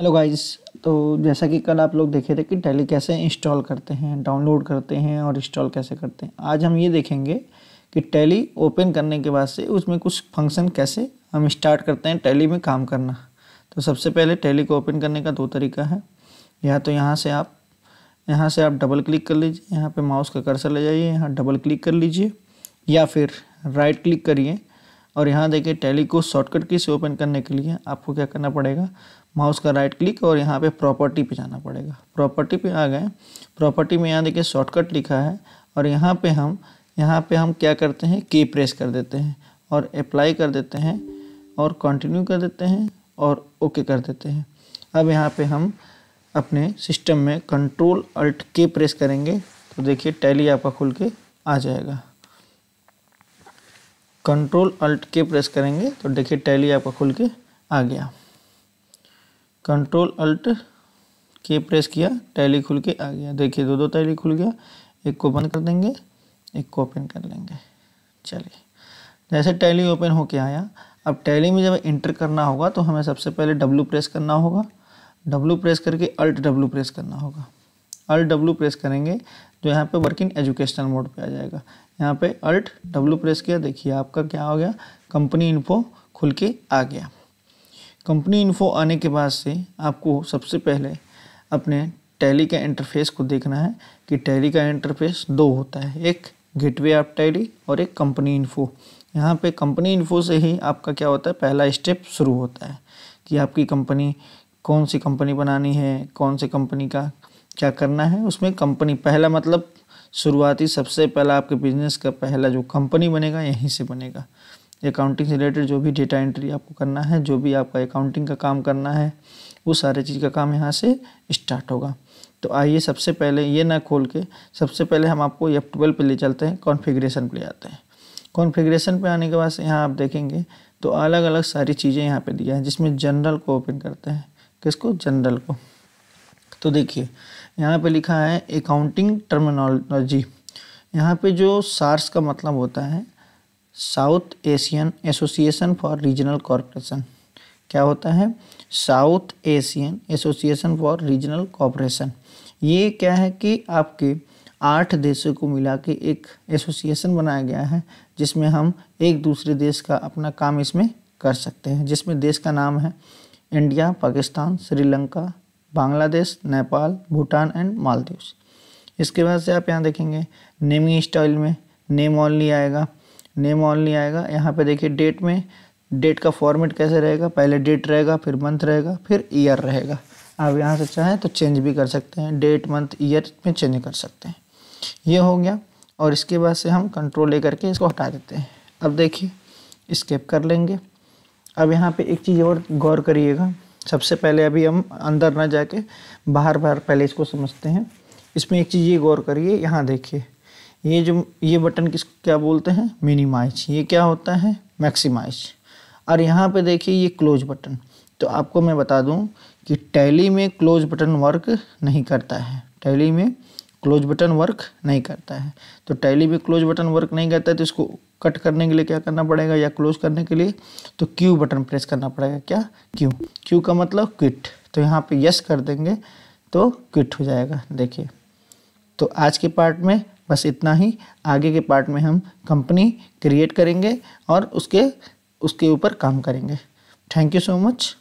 hello guys तो जैसा कि कल आप लोग देखे थे कि टैली कैसे इंस्टॉल करते हैं डाउनलोड करते हैं और इंस्टॉल कैसे करते हैं आज हम ये देखेंगे कि टैली ओपन करने के बाद से उसमें कुछ फंक्शन कैसे हम स्टार्ट करते हैं टैली में काम करना तो सबसे पहले टैली को ओपन करने का दो तरीका है या तो यहाँ से आप यहाँ से आप डबल क्लिक कर लीजिए यहाँ पर माउस का कर्सर ले जाइए यहाँ डबल क्लिक कर लीजिए या फिर राइट क्लिक करिए और यहाँ देखिए टैली को शॉर्टकट की से ओपन करने के लिए आपको क्या करना पड़ेगा माउस का राइट क्लिक और यहाँ पे प्रॉपर्टी पे जाना पड़ेगा प्रॉपर्टी पे आ गए प्रॉपर्टी में यहाँ देखिए शॉर्टकट लिखा है और यहाँ पे हम यहाँ पे हम क्या करते हैं की प्रेस कर देते हैं और अप्लाई कर देते हैं और कंटिन्यू कर देते हैं और ओके कर देते हैं अब यहाँ पे हम अपने सिस्टम में कंट्रोल अल्ट के प्रेस करेंगे तो देखिए टैली आपका खुल के आ जाएगा कंट्रोल अल्ट के प्रेस करेंगे तो देखिए टैली आपका खुल के आ गया कंट्रोल अल्ट के प्रेस किया टैली खुल के आ गया देखिए दो दो टैली खुल गया एक को बंद कर देंगे एक को ओपन कर लेंगे चलिए जैसे टैली ओपन होके आया अब टैली में जब इंटर करना होगा तो हमें सबसे पहले डब्लू प्रेस करना होगा डब्लू प्रेस करके अल्ट डब्लू प्रेस करना होगा अल्ट डब्ल्यू प्रेस करेंगे तो यहाँ पे वर्किंग एजुकेशनल मोड पे आ जाएगा यहाँ पे अल्ट डब्ल्यू प्रेस किया देखिए आपका क्या हो गया कंपनी इन्फो खुल के आ गया कंपनी इन्फो आने के बाद से आपको सबसे पहले अपने टैली का इंटरफेस को देखना है कि टैली का इंटरफेस दो होता है एक गेटवे ऑफ टैली और एक कंपनी इन्फो यहाँ पे कंपनी इन्फो से ही आपका क्या होता है पहला स्टेप शुरू होता है कि आपकी कंपनी कौन सी कंपनी बनानी है कौन सी कंपनी का क्या करना है उसमें कंपनी पहला मतलब शुरुआती सबसे पहला आपके बिजनेस का पहला जो कंपनी बनेगा यहीं से बनेगा अकाउंटिंग से रिलेटेड जो भी डेटा एंट्री आपको करना है जो भी आपका अकाउंटिंग का काम करना है वो सारे चीज़ का काम यहाँ से स्टार्ट होगा तो आइए सबसे पहले ये ना खोल के सबसे पहले हम आपको एफ ट्वेल्व पर ले चलते हैं कॉन्फ़िगरेशन पर ले आते हैं कॉन्फ़िगरेशन पे आने के बाद यहाँ आप देखेंगे तो अलग अलग सारी चीज़ें यहाँ पे दिया है जिसमें जनरल को ओपन करते हैं किसको जनरल को तो देखिए यहाँ पे लिखा है अकाउंटिंग टर्मिनोलॉजी यहाँ पे जो सार्स का मतलब होता है South Asian Association for Regional Corporation क्या होता है South Asian Association for Regional Corporation ये क्या है कि आपके आठ देशों को मिला के एक एसोसिएशन बनाया गया है जिसमें हम एक दूसरे देश का अपना काम इसमें कर सकते हैं जिसमें देश का नाम है इंडिया पाकिस्तान श्रीलंका बांग्लादेश नेपाल भूटान एंड मालदीव्स इसके बाद से आप यहाँ देखेंगे नेमिंग स्टाइल में नेम ऑनली आएगा नेम ऑनली आएगा यहाँ पे देखिए डेट में डेट का फॉर्मेट कैसे रहेगा पहले डेट रहेगा फिर मंथ रहेगा फिर ईयर रहेगा आप यहाँ से चाहें तो चेंज भी कर सकते हैं डेट मंथ ईयर में चेंज कर सकते हैं ये हो गया और इसके बाद से हम कंट्रोल ले करके इसको हटा देते हैं अब देखिए स्केप कर लेंगे अब यहाँ पे एक चीज़ और गौर करिएगा सबसे पहले अभी हम अंदर ना जाके बाहर बाहर पहले इसको समझते हैं इसमें एक चीज़ ये गौर करिए यहाँ देखिए ये जो ये बटन किस क्या बोलते हैं मिनिमाइज ये क्या होता है मैक्सिमाइज और यहाँ पे देखिए ये क्लोज बटन तो आपको मैं बता दूँ कि टैली में क्लोज बटन वर्क नहीं करता है टैली में क्लोज बटन वर्क नहीं करता है तो टैली में क्लोज बटन वर्क नहीं करता है तो इसको कट करने के लिए क्या करना पड़ेगा या क्लोज करने के लिए तो क्यू बटन प्रेस करना पड़ेगा क्या क्यू क्यू का मतलब क्विट तो यहाँ पे यस कर देंगे तो क्विट हो जाएगा देखिए तो आज के पार्ट में बस इतना ही आगे के पार्ट में हम कंपनी क्रिएट करेंगे और उसके उसके ऊपर काम करेंगे थैंक यू सो मच